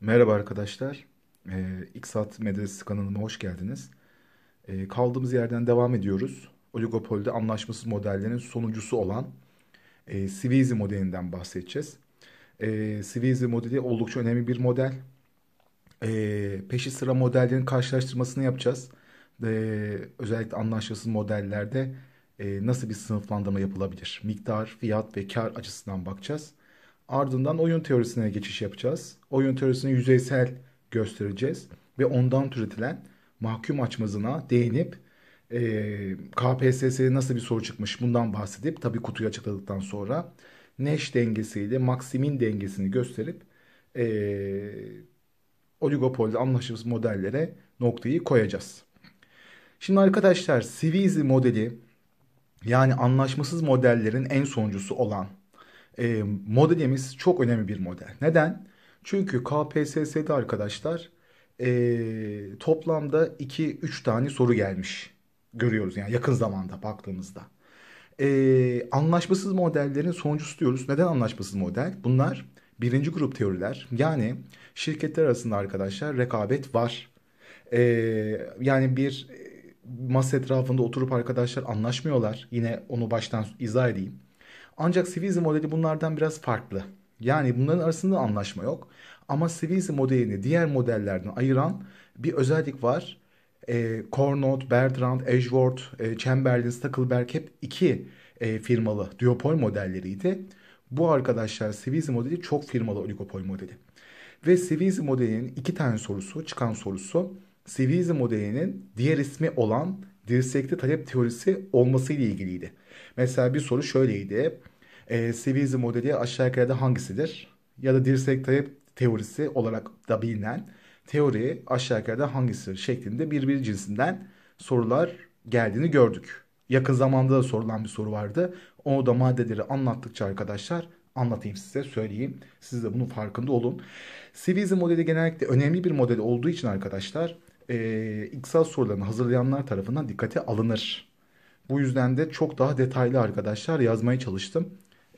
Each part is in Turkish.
Merhaba arkadaşlar. Ee, XAT Medresi kanalıma hoş geldiniz. Ee, kaldığımız yerden devam ediyoruz. Oligopolde anlaşmasız modellerinin sonuncusu olan e, Sivisi modelinden bahsedeceğiz. E, ee, Sivisi modeli oldukça önemli bir model. E, peşi sıra modellerin karşılaştırmasını yapacağız. E, özellikle anlaşmasız modellerde e, nasıl bir sınıflandırma yapılabilir? Miktar, fiyat ve kar açısından bakacağız. Ardından oyun teorisine geçiş yapacağız. Oyun teorisini yüzeysel göstereceğiz ve ondan türetilen mahkum açmazına değinip e, KPSS'ye nasıl bir soru çıkmış bundan bahsedip tabi kutuyu açıkladıktan sonra Nash dengesiyle maksimin dengesini gösterip e, oligopolde anlaşılmış modellere noktayı koyacağız. Şimdi arkadaşlar Sivisi modeli yani anlaşmasız modellerin en sonuncusu olan e, modelimiz çok önemli bir model. Neden? Çünkü KPSS'de arkadaşlar e, toplamda 2-3 tane soru gelmiş. Görüyoruz yani yakın zamanda baktığımızda. E, anlaşmasız modellerin sonuncusu diyoruz. Neden anlaşmasız model? Bunlar birinci grup teoriler. Yani şirketler arasında arkadaşlar rekabet var. E, yani bir e, masa etrafında oturup arkadaşlar anlaşmıyorlar. Yine onu baştan izah edeyim ancak Swizy modeli bunlardan biraz farklı. Yani bunların arasında anlaşma yok. Ama Swizy modelini diğer modellerden ayıran bir özellik var. E, Cornot, Bertrand, Edgeworth, e, Chamberlain, Stuckelberg hep iki e, firmalı duopol modelleriydi. Bu arkadaşlar Swizy modeli çok firmalı oligopol modeli. Ve Swizy modelinin iki tane sorusu, çıkan sorusu Swizy modelinin diğer ismi olan dirsekli talep teorisi olması ile ilgiliydi. Mesela bir soru şöyleydi. E, Sivizli modeli aşağı yukarıda hangisidir? Ya da dirsek talep teorisi olarak da bilinen teori aşağı yukarıda da hangisidir şeklinde birbiri cinsinden sorular geldiğini gördük. Yakın zamanda da sorulan bir soru vardı. Onu da maddeleri anlattıkça arkadaşlar anlatayım size, söyleyeyim. Siz de bunun farkında olun. Sivizli modeli genellikle önemli bir model olduğu için arkadaşlar e, iksal sorularını hazırlayanlar tarafından dikkate alınır. Bu yüzden de çok daha detaylı arkadaşlar yazmaya çalıştım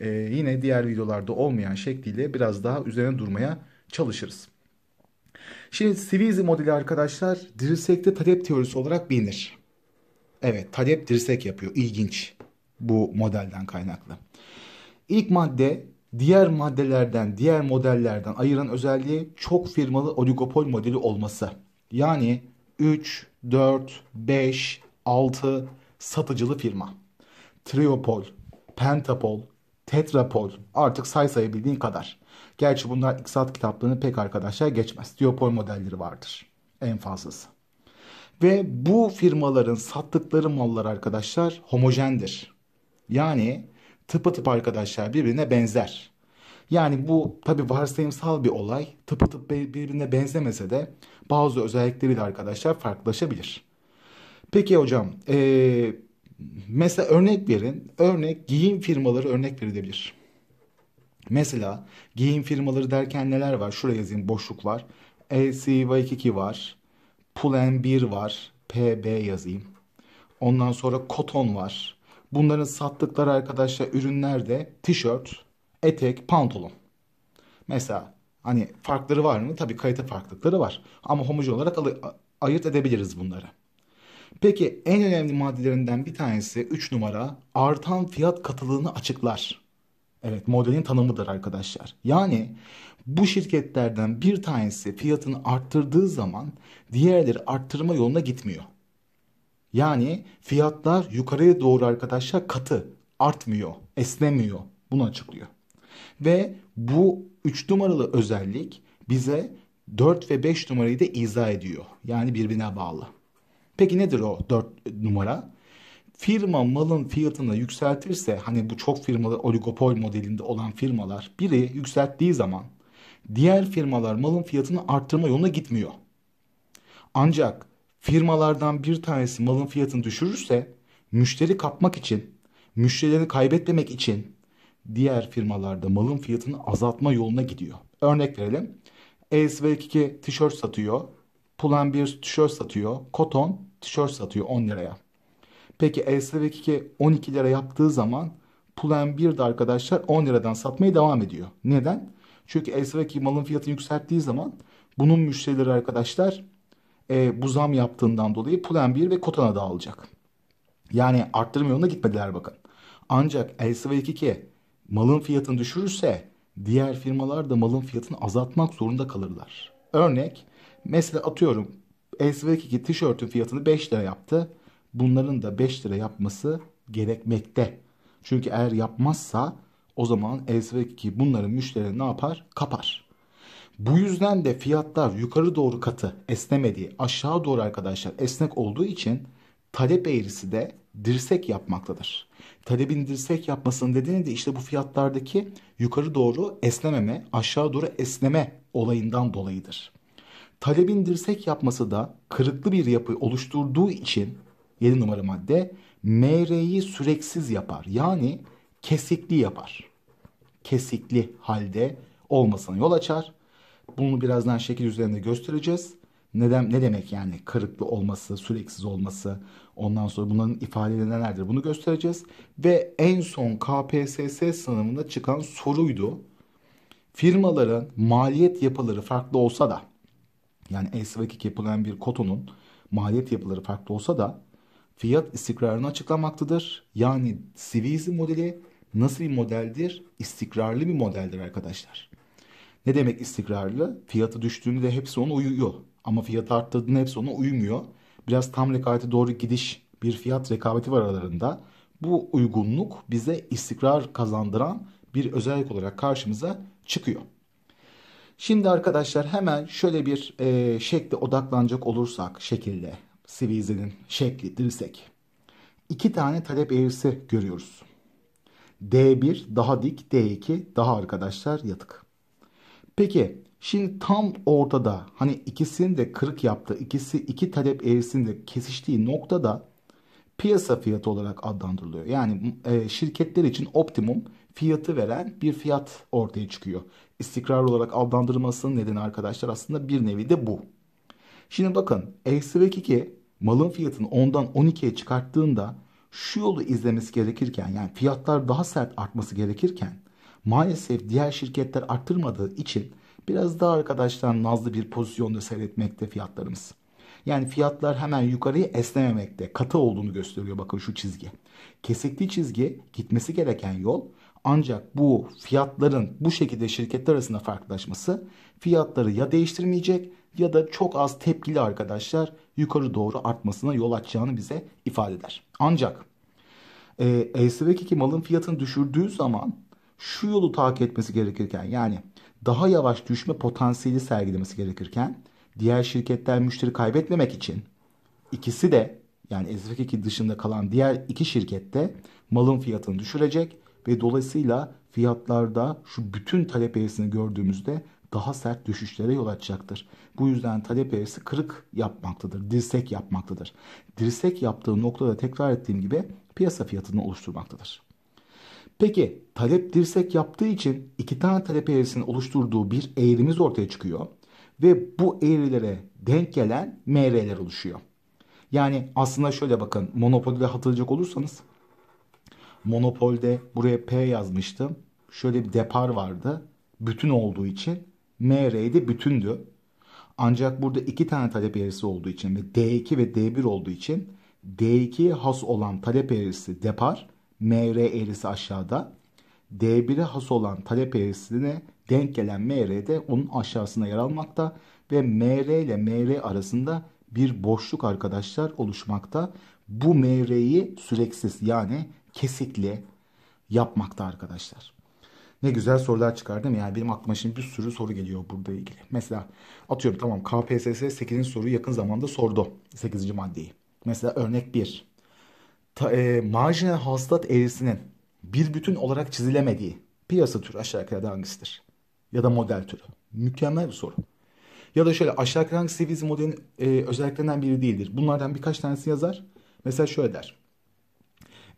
e, yine diğer videolarda olmayan şekliyle biraz daha üzerine durmaya çalışırız. Şimdi Swizzy modeli arkadaşlar dirsekte talep teorisi olarak bilinir. Evet talep dirsek yapıyor. İlginç bu modelden kaynaklı. İlk madde diğer maddelerden, diğer modellerden ayıran özelliği çok firmalı oligopol modeli olması. Yani 3, 4, 5, 6 satıcılı firma. Triopol, Pentapol, tetrapod artık say sayabildiğin kadar. Gerçi bunlar iktisat kitaplarını pek arkadaşlar geçmez. Diopol modelleri vardır en fazlası. Ve bu firmaların sattıkları mallar arkadaşlar homojendir. Yani tıp arkadaşlar birbirine benzer. Yani bu tabi varsayımsal bir olay. tıp birbirine benzemese de bazı özellikleri de arkadaşlar farklılaşabilir. Peki hocam ee, mesela örnek verin. Örnek giyim firmaları örnek verilebilir. Mesela giyim firmaları derken neler var? Şuraya yazayım boşluk var. LCY22 var. Pull&Bear var. PB yazayım. Ondan sonra Koton var. Bunların sattıkları arkadaşlar ürünler de tişört, etek, pantolon. Mesela hani farkları var mı? Tabii kalite farklılıkları var. Ama homojen olarak ayırt edebiliriz bunları. Peki en önemli maddelerinden bir tanesi 3 numara artan fiyat katılığını açıklar. Evet modelin tanımıdır arkadaşlar. Yani bu şirketlerden bir tanesi fiyatını arttırdığı zaman diğerleri arttırma yoluna gitmiyor. Yani fiyatlar yukarıya doğru arkadaşlar katı artmıyor, esnemiyor. Bunu açıklıyor. Ve bu 3 numaralı özellik bize 4 ve 5 numarayı da izah ediyor. Yani birbirine bağlı. Peki nedir o 4 numara? Firma malın fiyatını yükseltirse hani bu çok firmalı oligopol modelinde olan firmalar biri yükselttiği zaman diğer firmalar malın fiyatını arttırma yoluna gitmiyor. Ancak firmalardan bir tanesi malın fiyatını düşürürse müşteri kapmak için, müşterileri kaybetmemek için diğer firmalarda malın fiyatını azaltma yoluna gidiyor. Örnek verelim. ESV2 tişört satıyor. Pulan bir tişört satıyor. Koton tişört satıyor 10 liraya. Peki Elsevekike 12 lira yaptığı zaman Pulan bir de arkadaşlar 10 liradan satmaya devam ediyor. Neden? Çünkü Elsevekike malın fiyatını yükselttiği zaman bunun müşterileri arkadaşlar e, bu zam yaptığından dolayı Pulan 1 ve Koton'a dağılacak. Yani arttırma yoluna gitmediler bakın. Ancak Elsevekike malın fiyatını düşürürse diğer firmalar da malın fiyatını azaltmak zorunda kalırlar. Örnek Mesela atıyorum 2 tişörtün fiyatını 5 lira yaptı. Bunların da 5 lira yapması gerekmekte. Çünkü eğer yapmazsa o zaman 2 bunların müşterileri ne yapar? Kapar. Bu yüzden de fiyatlar yukarı doğru katı esnemediği aşağı doğru arkadaşlar esnek olduğu için talep eğrisi de dirsek yapmaktadır. Talebin dirsek yapmasının nedeni de işte bu fiyatlardaki yukarı doğru esnememe, aşağı doğru esneme olayından dolayıdır talebin dirsek yapması da kırıklı bir yapı oluşturduğu için 7 numara madde MR'yi süreksiz yapar. Yani kesikli yapar. Kesikli halde olmasına yol açar. Bunu birazdan şekil üzerinde göstereceğiz. Neden, ne demek yani kırıklı olması, süreksiz olması, ondan sonra bunların ifadeleri nelerdir bunu göstereceğiz. Ve en son KPSS sınavında çıkan soruydu. Firmaların maliyet yapıları farklı olsa da yani esvakik yapılan bir kotonun maliyet yapıları farklı olsa da fiyat istikrarını açıklamaktadır. Yani Sivisi modeli nasıl bir modeldir? İstikrarlı bir modeldir arkadaşlar. Ne demek istikrarlı? Fiyatı düştüğünde hepsi ona uyuyor. Ama fiyat arttırdığında hepsi ona uymuyor. Biraz tam rekabete doğru gidiş bir fiyat rekabeti var aralarında. Bu uygunluk bize istikrar kazandıran bir özellik olarak karşımıza çıkıyor. Şimdi arkadaşlar hemen şöyle bir e, şekle odaklanacak olursak şekilde sivizinin şekli dirsek. İki tane talep eğrisi görüyoruz. D1 daha dik, D2 daha arkadaşlar yatık. Peki şimdi tam ortada hani ikisinin de kırık yaptığı ikisi iki talep eğrisinin de kesiştiği noktada piyasa fiyatı olarak adlandırılıyor. Yani e, şirketler için optimum fiyatı veren bir fiyat ortaya çıkıyor. İstikrar olarak adlandırılmasının nedeni arkadaşlar aslında bir nevi de bu. Şimdi bakın eksi ve 2 malın fiyatını 10'dan 12'ye çıkarttığında şu yolu izlemesi gerekirken yani fiyatlar daha sert artması gerekirken maalesef diğer şirketler arttırmadığı için biraz daha arkadaşlar nazlı bir pozisyonda seyretmekte fiyatlarımız. Yani fiyatlar hemen yukarıya esnememekte. Katı olduğunu gösteriyor bakın şu çizgi. Kesikli çizgi gitmesi gereken yol ancak bu fiyatların bu şekilde şirketler arasında farklılaşması fiyatları ya değiştirmeyecek ya da çok az tepkili arkadaşlar yukarı doğru artmasına yol açacağını bize ifade eder. Ancak e, ESV2 malın fiyatını düşürdüğü zaman şu yolu takip etmesi gerekirken yani daha yavaş düşme potansiyeli sergilemesi gerekirken diğer şirketler müşteri kaybetmemek için ikisi de yani ESV2 dışında kalan diğer iki şirkette malın fiyatını düşürecek ve dolayısıyla fiyatlarda şu bütün talep eğrisini gördüğümüzde daha sert düşüşlere yol açacaktır. Bu yüzden talep eğrisi kırık yapmaktadır, dirsek yapmaktadır. Dirsek yaptığı noktada tekrar ettiğim gibi piyasa fiyatını oluşturmaktadır. Peki talep dirsek yaptığı için iki tane talep eğrisini oluşturduğu bir eğrimiz ortaya çıkıyor ve bu eğrilere denk gelen MR'ler oluşuyor. Yani aslında şöyle bakın monopolide hatırlayacak olursanız Monopol'de buraya P yazmıştım. Şöyle bir depar vardı. Bütün olduğu için MR'de bütündü. Ancak burada iki tane talep eğrisi olduğu için ve D2 ve D1 olduğu için d 2 has olan talep eğrisi depar, MR eğrisi aşağıda. D1'e has olan talep eğrisine denk gelen MR de onun aşağısına yer almakta ve MR ile MR arasında bir boşluk arkadaşlar oluşmakta. Bu MR'yi süreksiz yani kesikli yapmakta arkadaşlar. Ne güzel sorular çıkardım değil Yani benim aklıma şimdi bir sürü soru geliyor burada ilgili. Mesela atıyorum tamam KPSS 8. soruyu yakın zamanda sordu 8. maddeyi. Mesela örnek 1. Ta, e, marjinal hasılat eğrisinin bir bütün olarak çizilemediği piyasa türü aşağı yukarı hangisidir? Ya da model türü. Mükemmel bir soru. Ya da şöyle aşağı yukarı hangisi seviz modelin e, özelliklerinden biri değildir. Bunlardan birkaç tanesini yazar. Mesela şöyle der.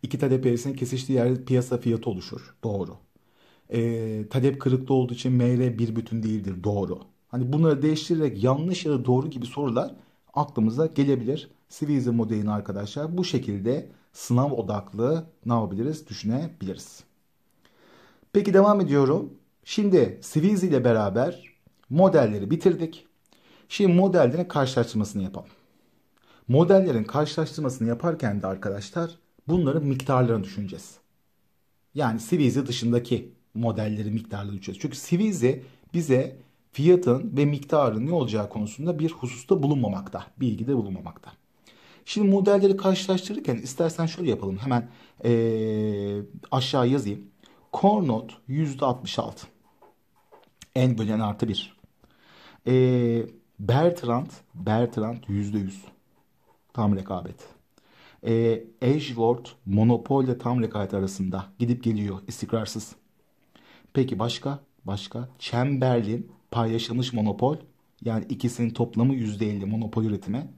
İki talep eğrisinin kesiştiği yerde piyasa fiyatı oluşur. Doğru. E, talep kırıklı olduğu için MR bir bütün değildir. Doğru. Hani bunları değiştirerek yanlış ya da doğru gibi sorular aklımıza gelebilir. Sivizli modelini arkadaşlar bu şekilde sınav odaklı ne yapabiliriz düşünebiliriz. Peki devam ediyorum. Şimdi Sivizli ile beraber modelleri bitirdik. Şimdi modellerin karşılaştırmasını yapalım. Modellerin karşılaştırmasını yaparken de arkadaşlar bunların miktarlarını düşüneceğiz. Yani Siviz'i dışındaki modelleri miktarla ölçeceğiz. Çünkü Siviz'i bize fiyatın ve miktarın ne olacağı konusunda bir hususta bulunmamakta, bilgide bulunmamakta. Şimdi modelleri karşılaştırırken istersen şöyle yapalım. Hemen ee, aşağı yazayım. Core note %66. N bölen artı bir. E, Bertrand, Bertrand %100. Tam rekabet e, ee, Edgeworth Monopol ile tam rekabet arasında gidip geliyor istikrarsız. Peki başka? Başka? Chamberlain paylaşılmış monopol yani ikisinin toplamı %50 monopol üretimi.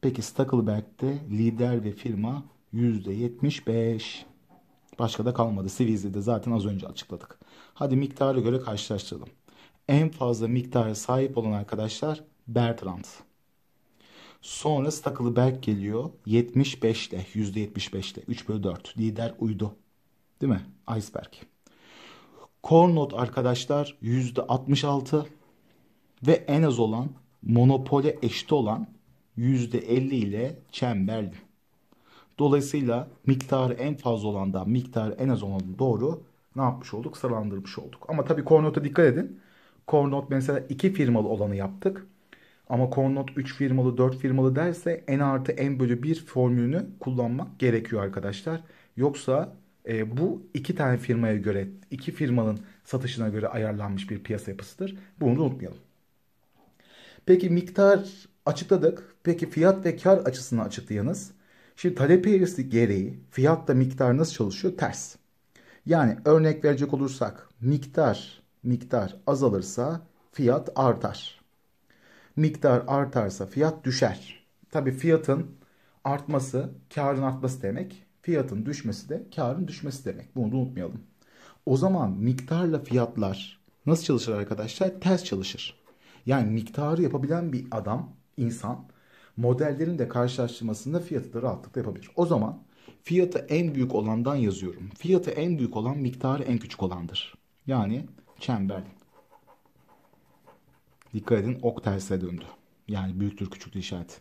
Peki Stackelberg'de lider ve firma %75. Başka da kalmadı. Sivizli'de zaten az önce açıkladık. Hadi miktarı göre karşılaştıralım. En fazla miktara sahip olan arkadaşlar Bertrand. Sonra Stakılı Berk geliyor. 75 ile %75 ile 3 bölü 4. Lider uydu. Değil mi? Iceberg. Cornot arkadaşlar %66 ve en az olan monopole eşit olan %50 ile çemberli. Dolayısıyla miktarı en fazla olandan miktarı en az olan doğru ne yapmış olduk? Sıralandırmış olduk. Ama tabii Cornot'a dikkat edin. Cornot mesela iki firmalı olanı yaptık. Ama Konnot 3 firmalı 4 firmalı derse n artı n bölü 1 formülünü kullanmak gerekiyor arkadaşlar. Yoksa e, bu iki tane firmaya göre, iki firmanın satışına göre ayarlanmış bir piyasa yapısıdır. Bunu da unutmayalım. Peki miktar açıkladık. Peki fiyat ve kar açısını açıklayınız. Şimdi talep eğrisi gereği fiyatla miktar nasıl çalışıyor? Ters. Yani örnek verecek olursak miktar miktar azalırsa fiyat artar miktar artarsa fiyat düşer. Tabi fiyatın artması karın artması demek. Fiyatın düşmesi de karın düşmesi demek. Bunu da unutmayalım. O zaman miktarla fiyatlar nasıl çalışır arkadaşlar? Ters çalışır. Yani miktarı yapabilen bir adam, insan modellerin de karşılaştırmasında fiyatı da rahatlıkla yapabilir. O zaman fiyatı en büyük olandan yazıyorum. Fiyatı en büyük olan miktarı en küçük olandır. Yani çemberlik. Dikkat edin ok tersine döndü. Yani büyüktür küçüktür işareti.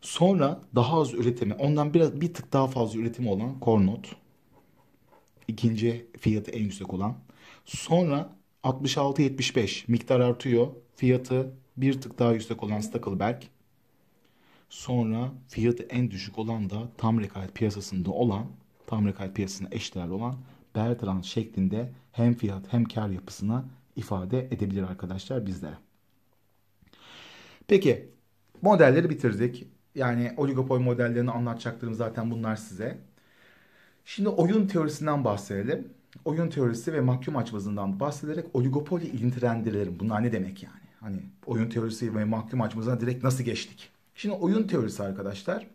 Sonra daha az üretimi, ondan biraz bir tık daha fazla üretimi olan Kornot. İkinci fiyatı en yüksek olan. Sonra 66-75 miktar artıyor. Fiyatı bir tık daha yüksek olan Stackelberg. Sonra fiyatı en düşük olan da tam rekabet piyasasında olan, tam rekabet piyasasına eşdeğer olan Bertrand şeklinde hem fiyat hem kar yapısına ifade edebilir arkadaşlar bizlere. Peki modelleri bitirdik. Yani oligopol modellerini anlatacaklarım zaten bunlar size. Şimdi oyun teorisinden bahsedelim. Oyun teorisi ve mahkum açmazından bahsederek oligopoli ilintilendirelim. Bunlar ne demek yani? Hani oyun teorisi ve mahkum açmazına direkt nasıl geçtik? Şimdi oyun teorisi arkadaşlar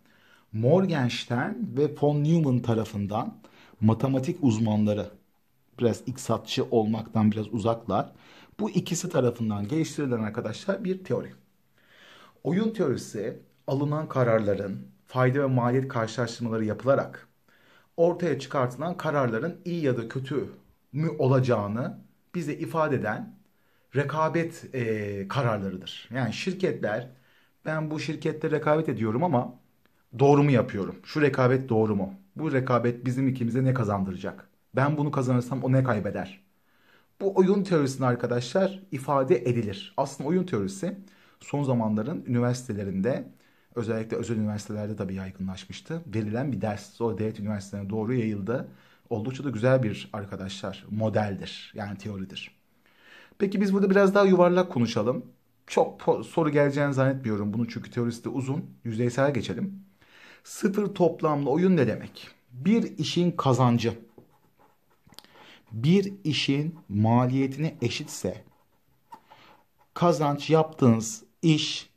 Morgenstern ve von Neumann tarafından matematik uzmanları biraz iksatçı olmaktan biraz uzaklar. Bu ikisi tarafından geliştirilen arkadaşlar bir teori. Oyun teorisi alınan kararların fayda ve maliyet karşılaştırmaları yapılarak ortaya çıkartılan kararların iyi ya da kötü mü olacağını bize ifade eden rekabet e, kararlarıdır. Yani şirketler ben bu şirkette rekabet ediyorum ama doğru mu yapıyorum? Şu rekabet doğru mu? Bu rekabet bizim ikimize ne kazandıracak? Ben bunu kazanırsam o ne kaybeder? Bu oyun teorisini arkadaşlar ifade edilir. Aslında oyun teorisi son zamanların üniversitelerinde özellikle özel üniversitelerde tabii yaygınlaşmıştı. Verilen bir ders o devlet üniversitelerine doğru yayıldı. Oldukça da güzel bir arkadaşlar modeldir yani teoridir. Peki biz burada biraz daha yuvarlak konuşalım. Çok soru geleceğini zannetmiyorum. bunu çünkü teorisi de uzun. Yüzeysel geçelim. Sıfır toplamlı oyun ne demek? Bir işin kazancı. Bir işin maliyetine eşitse kazanç yaptığınız iş,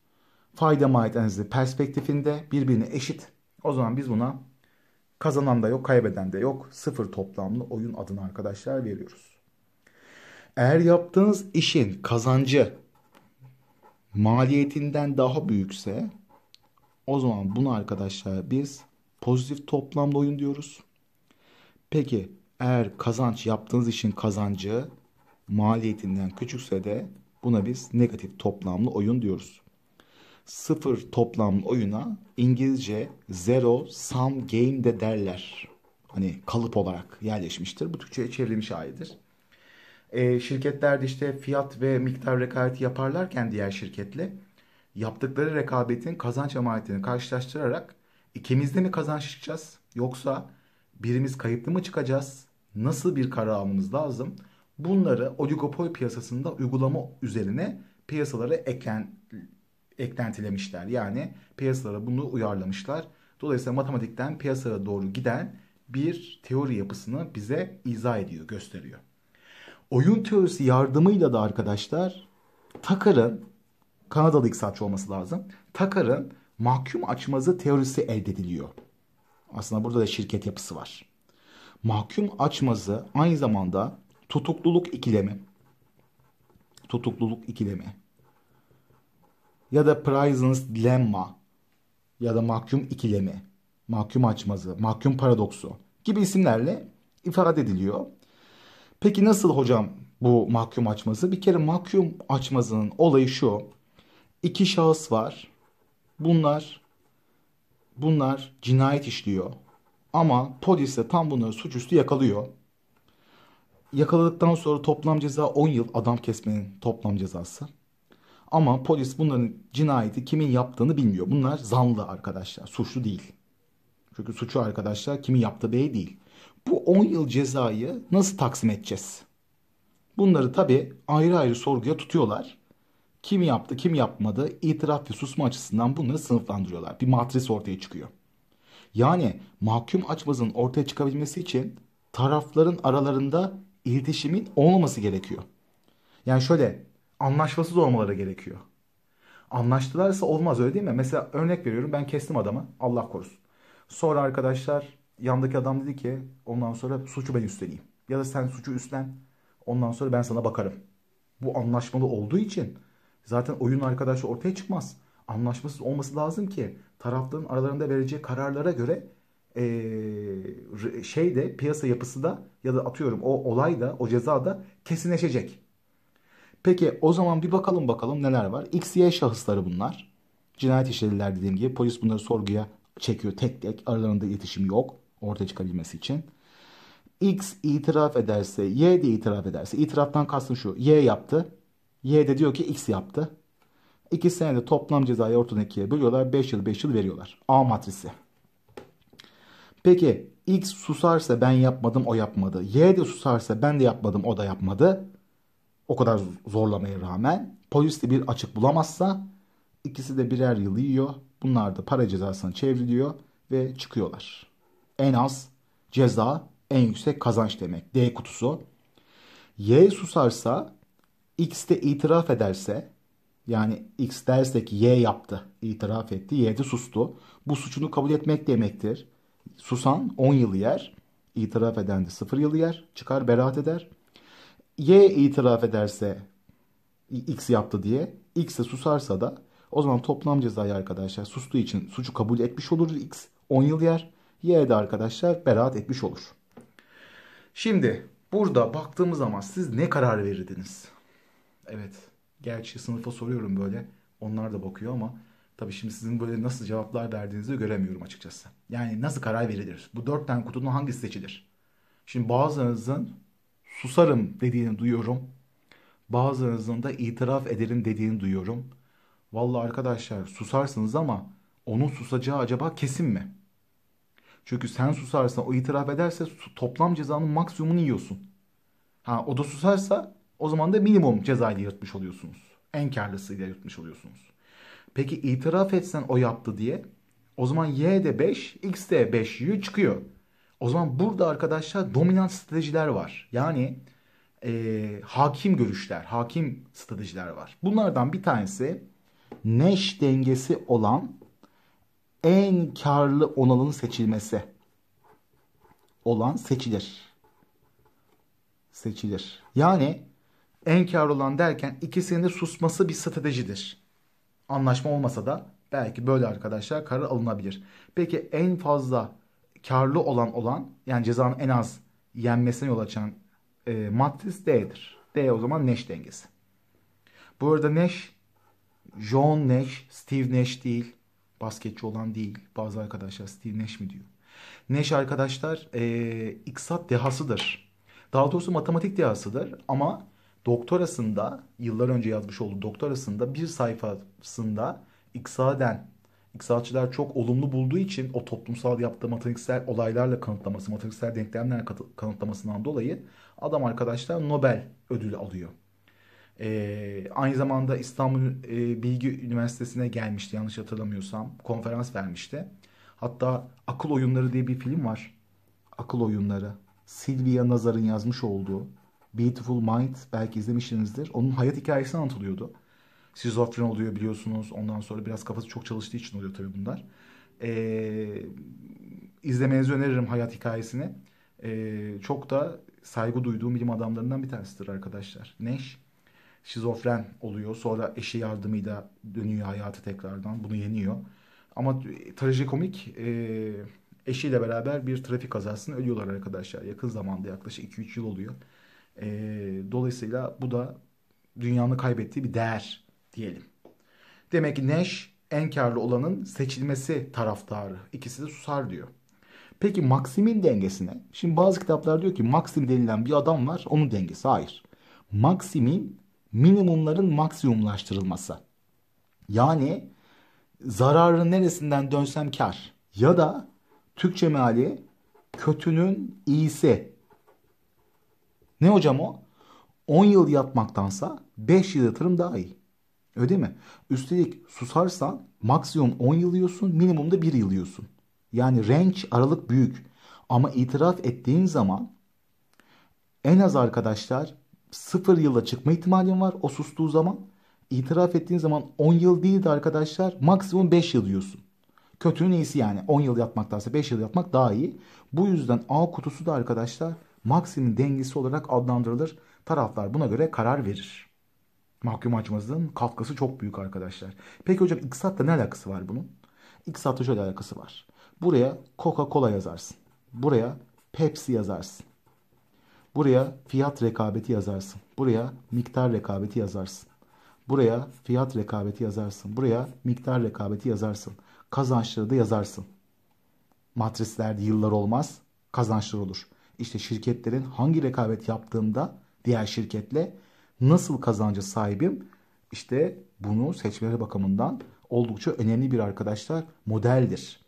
fayda maliyet perspektifinde birbirine eşit. O zaman biz buna kazanan da yok, kaybeden de yok. Sıfır toplamlı oyun adını arkadaşlar veriyoruz. Eğer yaptığınız işin kazancı maliyetinden daha büyükse o zaman bunu arkadaşlar biz pozitif toplamlı oyun diyoruz. Peki eğer kazanç yaptığınız işin kazancı maliyetinden küçükse de Buna biz negatif toplamlı oyun diyoruz. Sıfır toplamlı oyuna İngilizce zero sum game de derler. Hani kalıp olarak yerleşmiştir. Bu Türkçe'ye çevrilmiş ayıdır. E, şirketlerde işte fiyat ve miktar rekabeti yaparlarken diğer şirketle yaptıkları rekabetin kazanç emanetini karşılaştırarak ikimiz de mi kazanç çıkacağız yoksa birimiz kayıplı mı çıkacağız? Nasıl bir karar almamız lazım? bunları oligopol piyasasında uygulama üzerine piyasalara eken, eklentilemişler. Yani piyasalara bunu uyarlamışlar. Dolayısıyla matematikten piyasaya doğru giden bir teori yapısını bize izah ediyor, gösteriyor. Oyun teorisi yardımıyla da arkadaşlar Takar'ın Kanadalı iktisatçı olması lazım. Takar'ın mahkum açmazı teorisi elde ediliyor. Aslında burada da şirket yapısı var. Mahkum açmazı aynı zamanda tutukluluk ikilemi. Tutukluluk ikilemi. Ya da Prison's Dilemma ya da mahkum ikilemi, mahkum açmazı, mahkum paradoksu gibi isimlerle ifade ediliyor. Peki nasıl hocam bu mahkum açmazı? Bir kere mahkum açmazının olayı şu. İki şahıs var. Bunlar bunlar cinayet işliyor. Ama polis de tam bunları suçüstü yakalıyor yakaladıktan sonra toplam ceza 10 yıl adam kesmenin toplam cezası. Ama polis bunların cinayeti kimin yaptığını bilmiyor. Bunlar zanlı arkadaşlar. Suçlu değil. Çünkü suçu arkadaşlar kimin yaptığı bey değil. Bu 10 yıl cezayı nasıl taksim edeceğiz? Bunları tabi ayrı ayrı sorguya tutuyorlar. Kim yaptı, kim yapmadı, itiraf ve susma açısından bunları sınıflandırıyorlar. Bir matris ortaya çıkıyor. Yani mahkum açmazın ortaya çıkabilmesi için tarafların aralarında iletişimin olmaması gerekiyor. Yani şöyle anlaşmasız olmaları gerekiyor. Anlaştılarsa olmaz öyle değil mi? Mesela örnek veriyorum ben kestim adamı Allah korusun. Sonra arkadaşlar yandaki adam dedi ki ondan sonra suçu ben üstleneyim. Ya da sen suçu üstlen ondan sonra ben sana bakarım. Bu anlaşmalı olduğu için zaten oyun arkadaşı ortaya çıkmaz. Anlaşmasız olması lazım ki tarafların aralarında vereceği kararlara göre ee, şeyde piyasa yapısı da ya da atıyorum o olay da o ceza da kesinleşecek. Peki o zaman bir bakalım bakalım neler var. X, Y şahısları bunlar. Cinayet işlediler dediğim gibi. Polis bunları sorguya çekiyor tek tek. Aralarında iletişim yok ortaya çıkabilmesi için. X itiraf ederse, Y de itiraf ederse. itiraftan kastım şu. Y yaptı. Y de diyor ki X yaptı. İki senede toplam cezayı ortadan ikiye bölüyorlar. 5 yıl 5 yıl veriyorlar. A matrisi. Peki X susarsa ben yapmadım o yapmadı. Y de susarsa ben de yapmadım o da yapmadı. O kadar zorlamaya rağmen polis de bir açık bulamazsa ikisi de birer yıl yiyor. Bunlar da para cezasına çevriliyor ve çıkıyorlar. En az ceza en yüksek kazanç demek. D kutusu. Y susarsa X de itiraf ederse yani X derse ki Y yaptı, itiraf etti, Y de sustu. Bu suçunu kabul etmek demektir. Susan 10 yıl yer, itiraf eden de 0 yıl yer, çıkar beraat eder. Y itiraf ederse X yaptı diye, X de susarsa da o zaman toplam cezayı arkadaşlar sustuğu için suçu kabul etmiş olur X 10 yıl yer. Y de arkadaşlar beraat etmiş olur. Şimdi burada baktığımız zaman siz ne karar verirdiniz? Evet. Gerçi sınıfa soruyorum böyle. Onlar da bakıyor ama Tabii şimdi sizin böyle nasıl cevaplar verdiğinizi göremiyorum açıkçası. Yani nasıl karar verilir? Bu dört tane kutunun hangisi seçilir? Şimdi bazılarınızın susarım dediğini duyuyorum. Bazılarınızın da itiraf ederim dediğini duyuyorum. Vallahi arkadaşlar susarsınız ama onun susacağı acaba kesin mi? Çünkü sen susarsan o itiraf ederse toplam cezanın maksimumunu yiyorsun. Ha o da susarsa o zaman da minimum cezayla yırtmış oluyorsunuz. En karlısıyla yırtmış oluyorsunuz. Peki itiraf etsen o yaptı diye. O zaman Y de 5, X de 5, Y çıkıyor. O zaman burada arkadaşlar dominant stratejiler var. Yani e, hakim görüşler, hakim stratejiler var. Bunlardan bir tanesi neş dengesi olan en karlı onalın seçilmesi olan seçilir. Seçilir. Yani en karlı olan derken ikisinin de susması bir stratejidir anlaşma olmasa da belki böyle arkadaşlar karar alınabilir. Peki en fazla karlı olan olan yani cezanın en az yenmesine yol açan e, matris D'dir. D o zaman Nash dengesi. Bu arada Nash John Nash, Steve Nash değil. Basketçi olan değil. Bazı arkadaşlar Steve Nash mi diyor. Nash arkadaşlar e, iksat dehasıdır. Daha doğrusu matematik dehasıdır ama doktorasında yıllar önce yazmış olduğu doktorasında bir sayfasında iksaden iktisatçılar çok olumlu bulduğu için o toplumsal yaptığı matematiksel olaylarla kanıtlaması, matematiksel denklemlerle kanıtlamasından dolayı adam arkadaşlar Nobel ödülü alıyor. Ee, aynı zamanda İstanbul e, Bilgi Üniversitesi'ne gelmişti yanlış hatırlamıyorsam. Konferans vermişti. Hatta Akıl Oyunları diye bir film var. Akıl Oyunları. Silvia Nazar'ın yazmış olduğu Beautiful Mind belki izlemişsinizdir. Onun hayat hikayesini anlatılıyordu. Sizofren oluyor biliyorsunuz. Ondan sonra biraz kafası çok çalıştığı için oluyor tabii bunlar. Ee, izlemenizi öneririm hayat hikayesini. Ee, çok da saygı duyduğum bilim adamlarından bir tanesidir arkadaşlar. Neş şizofren oluyor. Sonra eşi yardımıyla dönüyor hayatı tekrardan. Bunu yeniyor. Ama trajikomik e, eşiyle beraber bir trafik kazasını ölüyorlar arkadaşlar. Yakın zamanda yaklaşık 2-3 yıl oluyor. E, dolayısıyla bu da dünyanın kaybettiği bir değer diyelim. Demek ki Nash en karlı olanın seçilmesi taraftarı. İkisi de susar diyor. Peki Maxim'in dengesine? Şimdi bazı kitaplar diyor ki Maxim denilen bir adam var onun dengesi. Hayır. Maxim'in minimumların maksimumlaştırılması. Yani zararın neresinden dönsem kar. Ya da Türkçe meali kötünün iyisi ne hocam o? 10 yıl yatmaktansa 5 yıl yatırım daha iyi. Öyle değil mi? Üstelik susarsan maksimum 10 yıl yiyorsun, minimumda 1 yıl yiyorsun. Yani range aralık büyük. Ama itiraf ettiğin zaman en az arkadaşlar 0 yıla çıkma ihtimalin var o sustuğu zaman. İtiraf ettiğin zaman 10 yıl değil de arkadaşlar maksimum 5 yıl yiyorsun. Kötünün iyisi yani 10 yıl yatmaktansa 5 yıl yatmak daha iyi. Bu yüzden A kutusu da arkadaşlar Maksi'nin dengesi olarak adlandırılır. Taraflar buna göre karar verir. Mahkum açmazlığın katkısı çok büyük arkadaşlar. Peki hocam iksatla ne alakası var bunun? İksatla şöyle alakası var. Buraya Coca-Cola yazarsın. Buraya Pepsi yazarsın. Buraya fiyat rekabeti yazarsın. Buraya miktar rekabeti yazarsın. Buraya fiyat rekabeti yazarsın. Buraya miktar rekabeti yazarsın. Kazançları da yazarsın. Matrislerde yıllar olmaz, kazançlar olur. İşte şirketlerin hangi rekabet yaptığımda diğer şirketle nasıl kazancı sahibim? İşte bunu seçmeleri bakımından oldukça önemli bir arkadaşlar modeldir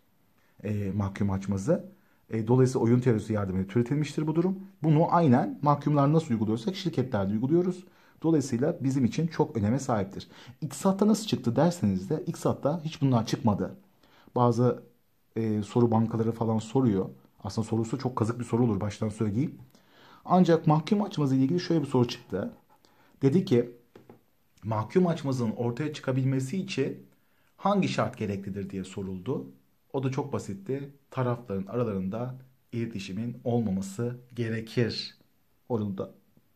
e, mahkum açmazı. E, dolayısıyla oyun teorisi yardımıyla türetilmiştir bu durum. Bunu aynen mahkumlar nasıl uyguluyorsak şirketlerde uyguluyoruz. Dolayısıyla bizim için çok öneme sahiptir. İktisat'ta nasıl çıktı derseniz de iktisatta hiç bunlar çıkmadı. Bazı e, soru bankaları falan soruyor. Aslında sorusu çok kazık bir soru olur baştan söyleyeyim. Ancak mahkum açmazı ile ilgili şöyle bir soru çıktı. Dedi ki mahkum açmazın ortaya çıkabilmesi için hangi şart gereklidir diye soruldu. O da çok basitti. Tarafların aralarında iletişimin olmaması gerekir. Onu da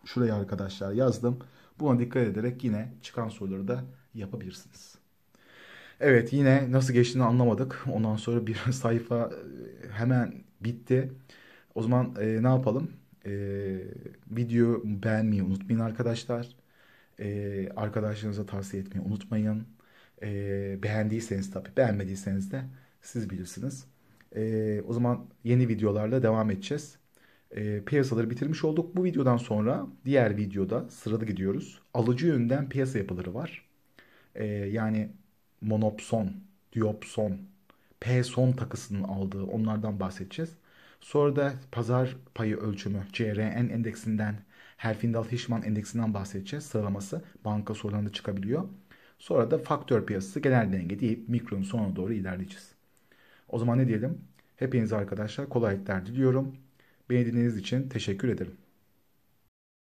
şuraya arkadaşlar yazdım. Buna dikkat ederek yine çıkan soruları da yapabilirsiniz. Evet yine nasıl geçtiğini anlamadık. Ondan sonra bir sayfa e, hemen bitti. O zaman e, ne yapalım? E, video beğenmeyi unutmayın arkadaşlar. E, arkadaşlarınıza tavsiye etmeyi unutmayın. E, beğendiyseniz tabii beğenmediyseniz de siz bilirsiniz. E, o zaman yeni videolarla devam edeceğiz. E, piyasaları bitirmiş olduk. Bu videodan sonra diğer videoda sırada gidiyoruz. Alıcı yönden piyasa yapıları var. E, yani monopson, diopson P son takısının aldığı onlardan bahsedeceğiz. Sonra da pazar payı ölçümü CRN endeksinden herfindal hirschman endeksinden bahsedeceğiz. Sıralaması banka sorularında çıkabiliyor. Sonra da faktör piyasası genel denge deyip mikronun sonuna doğru ilerleyeceğiz. O zaman ne diyelim? Hepinize arkadaşlar kolaylıklar diliyorum. Beni dinlediğiniz için teşekkür ederim.